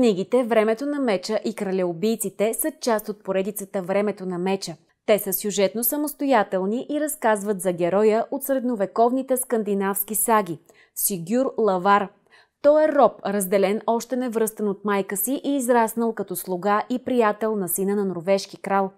Книгите Времето на меча и Кралеубийците са част от поредицата Времето на меча. Те са сюжетно самостоятелни и разказват за героя от средновековните скандинавски саги – Сигюр Лавар. Той е роб, разделен още невръстен от майка си и израснал като слуга и приятел на сина на норвежки крал.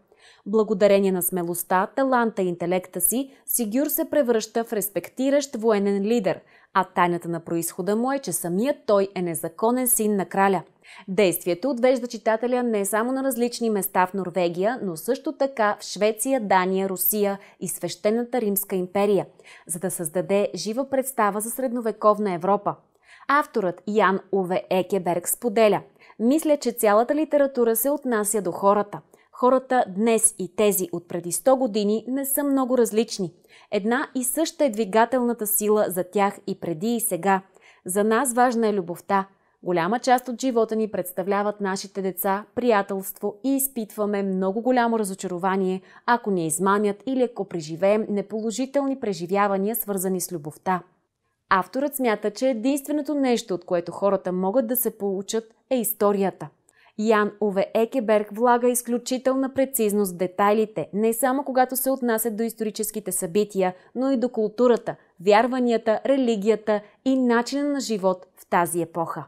Благодарение на смелостта, таланта и интелекта си, Сигюр се превръща в респектиращ военен лидер, а тайната на происхода му е, че самият той е незаконен син на краля – Действието отвежда читателя не само на различни места в Норвегия, но също така в Швеция, Дания, Русия и Свещената Римска империя, за да създаде жива представа за средновековна Европа. Авторът Ян Уве Екеберг споделя «Мисля, че цялата литература се отнася до хората – хората днес и тези от преди 100 години не са много различни. Една и съща е двигателната сила за тях и преди и сега. За нас важна е любовта, Голяма част от живота ни представляват нашите деца, приятелство и изпитваме много голямо разочарование, ако ни изманят или ако преживеем неположителни преживявания, свързани с любовта. Авторът смята, че единственото нещо, от което хората могат да се получат, е историята. Ян Ове Екеберг влага изключителна прецизност в детайлите, не само когато се отнасят до историческите събития, но и до културата, вярванията, религията и начина на живот в тази епоха.